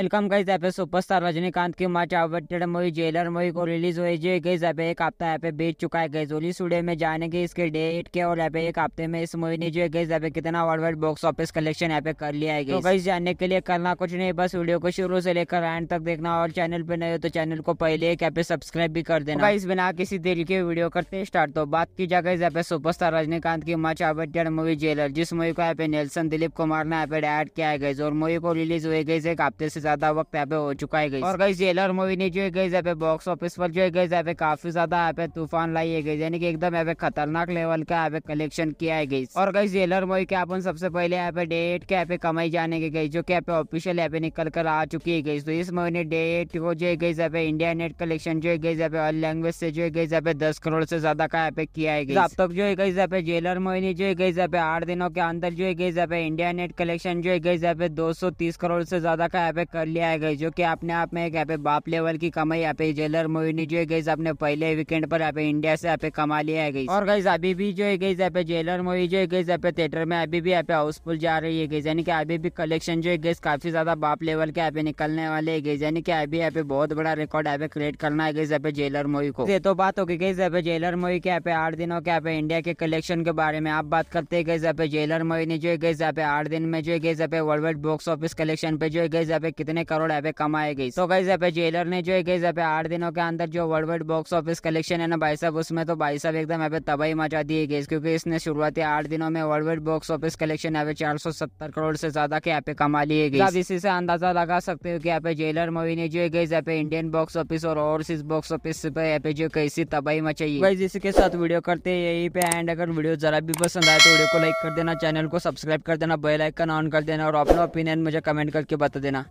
welcome guys यहाँ पे superstar Rajinikanth की much awaited movie Jailer movie को रिलीज हुई जो गई यहाँ पे एक हफ्ता यहाँ पे बीत चुका है गई जोली स्टूडियो में जाने की इसके डेट के और यहाँ पे एक हफ्ते में इस मूवी ने जो है गई यहाँ पे कितना world wide box office collection यहाँ पे कर लिया है तो गई जानने के लिए करना कुछ नहीं बस वीडियो को शुरू से लेकर एंड तक देखना और चैनल पे नहीं हो तो चैनल को पहले एक यहाँ पे सब्सक्राइब भी कर देना इस बिना किसी दिल के वीडियो करते स्टार्ट तो बात की जाए गई यहाँ पे सुपरस्टार रजनीकांत की मच अवेटेड मूवी जेलर जिस मूवी को यहाँ पे नेल्सन दिलीप कुमार ने यहाँ पे डायरेक्ट किया है गई और मूवी को रिलीज हुई गई एक हफ्ते से ज्यादा वक्त यहाँ पे हो चुका है गई और गई जेलर मूवी ने जो है गई जहाँ पे बॉक्स ऑफिस पर जो है गई जहाँ पे काफी ज्यादा यहाँ पे तूफान लाई है गई यानी कि एकदम यहाँ पे खतरनाक लेवल का यहाँ पे कलेक्शन किया है गई और गई जेलर मूवी के अपन सबसे पहले यहाँ पे डेट के यहाँ पे कमाई जाने के गई जो की यहाँ पे ऑफिशियल यहाँ पे निकल कर आ चुकी है गई तो इस मूवी ने डेट को जो है गई यहाँ पे इंडिया नेट कलेक्शन जो है गई यहाँ पे ऑल लैंग्वेज से जो है गई जहाँ पे दस करोड़ से ज्यादा का यहाँ पे किया है अब तक जो है गई जहाँ पे जेलर मूवी ने जो है गई यहाँ पे आठ दिनों के अंदर जो है गई यहाँ पे इंडिया नेट कलेक्शन जो है गई यहाँ पे दो करोड़ से ज्यादा का यहाँ पे कर लिया है गई जो कि अपने आप में एक यहाँ पे बाप लेवल की कमाई यहाँ पे जेलर मोहिनी जो है गई अपने पहले वीकेंड पर यहाँ पे इंडिया से यहाँ पे कमा लिया है गई और गई अभी भी जो है गई यहाँ पे जेलर मोहिनी जो है गई यहाँ पे थिएटर में अभी भी यहाँ पे हाउसफुल जा रही है गई यानी कि अभी भी कलेक्शन जो है गई काफी ज्यादा बाप लेवल के यहाँ पे निकलने वाले है गई यानी कि अभी यहाँ पे बहुत बड़ा रिकॉर्ड यहाँ पे क्रिएट करना है गई यहाँ पे जेलर मोई को ये तो बात होगी गई यहाँ पे जेलर मोई के यहाँ पे आठ दिनों के यहाँ पे इंडिया के कलेक्शन के बारे में आप बात करते गई यहाँ पे जेलर मोहिनी जो है गई यहाँ पे आठ दिन में जो है गई यहाँ पे world wide box office collection पे जो है गई यहाँ पे कितने करोड़ यहाँ तो पे कमाए गई तो गई जब जेलर ने जो है गई जब आठ दिनों के अंदर जो world wide box office collection है ना भाई साहब उसमें तो भाई साहब एकदम यहाँ पे तबाही मचा दी गई क्योंकि इसने शुरुआती आठ दिनों में world wide box office collection यहाँ पे चार सौ सत्तर करोड़ से ज्यादा के यहाँ पे कमा लिए गई आप इसी से अंदाजा लगा सकते हो कि यहाँ पे जेलर मूवी ने जो है गई जब इंडियन बॉक्स ऑफिस और ओवरसीज बॉक्स ऑफिस पे यहाँ पे जो कैसी तबाही मचाई इसी इसके साथ वीडियो करते हैं यही पे एंड अगर वीडियो जरा भी पसंद आए तो वीडियो को लाइक कर देना चैनल को सब्सक्राइब कर देना बेल आइकन ऑन कर देना और अपना ओपिनियन मुझे कमेंट करके बता देना